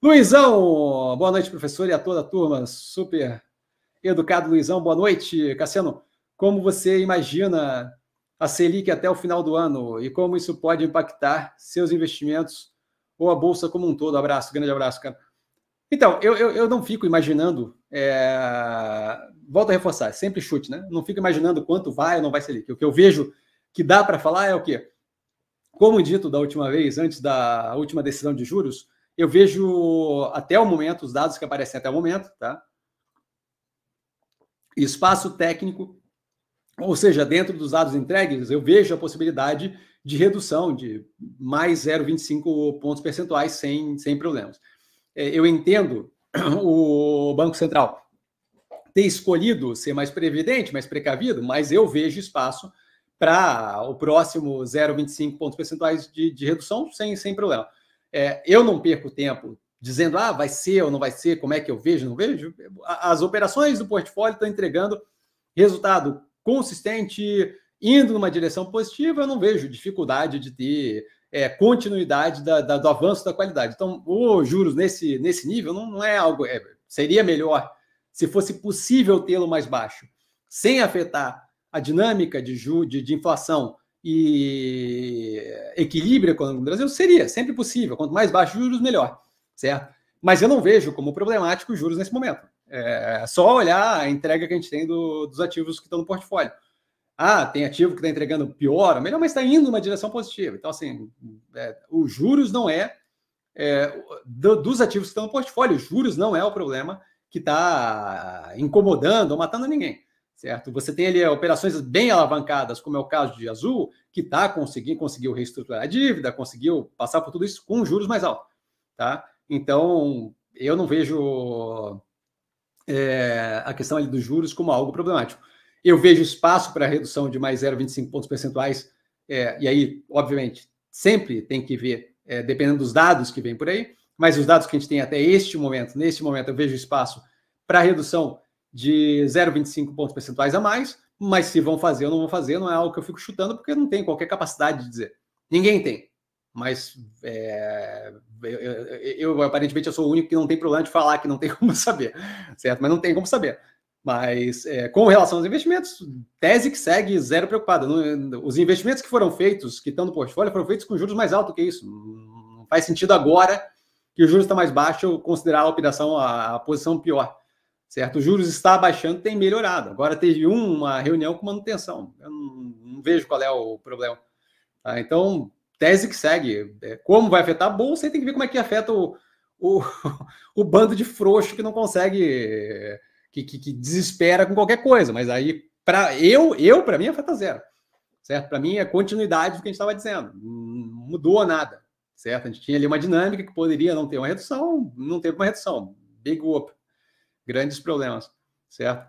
Luizão, boa noite, professor, e a toda a turma. Super educado, Luizão, boa noite. Cassiano, como você imagina a Selic até o final do ano e como isso pode impactar seus investimentos ou a Bolsa como um todo? Abraço, grande abraço, cara. Então, eu, eu, eu não fico imaginando, é... volto a reforçar, sempre chute, né? Não fico imaginando quanto vai ou não vai Selic. O que eu vejo que dá para falar é o quê? Como dito da última vez, antes da última decisão de juros, eu vejo até o momento, os dados que aparecem até o momento, tá? Espaço técnico, ou seja, dentro dos dados entregues, eu vejo a possibilidade de redução de mais 0,25 pontos percentuais sem, sem problemas. É, eu entendo o Banco Central ter escolhido ser mais previdente, mais precavido, mas eu vejo espaço para o próximo 0,25 pontos percentuais de, de redução sem, sem problema é, eu não perco tempo dizendo, ah, vai ser ou não vai ser, como é que eu vejo, não vejo. As operações do portfólio estão entregando resultado consistente, indo numa direção positiva, eu não vejo dificuldade de ter é, continuidade da, da, do avanço da qualidade. Então, os juros nesse, nesse nível não, não é algo. É, seria melhor se fosse possível tê-lo mais baixo, sem afetar a dinâmica de, ju, de, de inflação e equilíbrio econômico no Brasil? Seria, sempre possível. Quanto mais baixos juros, melhor, certo? Mas eu não vejo como problemático os juros nesse momento. É, é só olhar a entrega que a gente tem do, dos ativos que estão no portfólio. Ah, tem ativo que está entregando pior, melhor, mas está indo uma direção positiva. Então, assim, é, os juros não é, é do, dos ativos que estão no portfólio, os juros não é o problema que está incomodando ou matando ninguém certo? Você tem ali operações bem alavancadas, como é o caso de Azul, que está conseguindo conseguiu reestruturar a dívida, conseguiu passar por tudo isso com juros mais altos, tá? Então eu não vejo é, a questão ali dos juros como algo problemático. Eu vejo espaço para redução de mais 0,25 pontos percentuais, é, e aí, obviamente, sempre tem que ver, é, dependendo dos dados que vem por aí, mas os dados que a gente tem até este momento, neste momento, eu vejo espaço para redução de 0,25 pontos percentuais a mais, mas se vão fazer ou não vão fazer, não é algo que eu fico chutando, porque não tem qualquer capacidade de dizer. Ninguém tem. Mas é, eu, eu, eu, aparentemente, eu sou o único que não tem problema de falar que não tem como saber, certo? Mas não tem como saber. Mas é, com relação aos investimentos, tese que segue zero preocupada. Os investimentos que foram feitos, que estão no portfólio, foram feitos com juros mais altos que isso. Não faz sentido agora que o juros está mais baixo considerar a operação, a, a posição pior certo? Os juros está baixando, tem melhorado. Agora teve uma reunião com manutenção. Eu não, não vejo qual é o problema. Tá? Então, tese que segue. É, como vai afetar a bolsa, tem que ver como é que afeta o, o, o bando de frouxo que não consegue, que, que, que desespera com qualquer coisa. Mas aí, para eu, eu para mim, é afeta zero. Certo? Para mim, é continuidade do que a gente estava dizendo. Não mudou nada. Certo? A gente tinha ali uma dinâmica que poderia não ter uma redução, não teve uma redução. Big up grandes problemas, certo?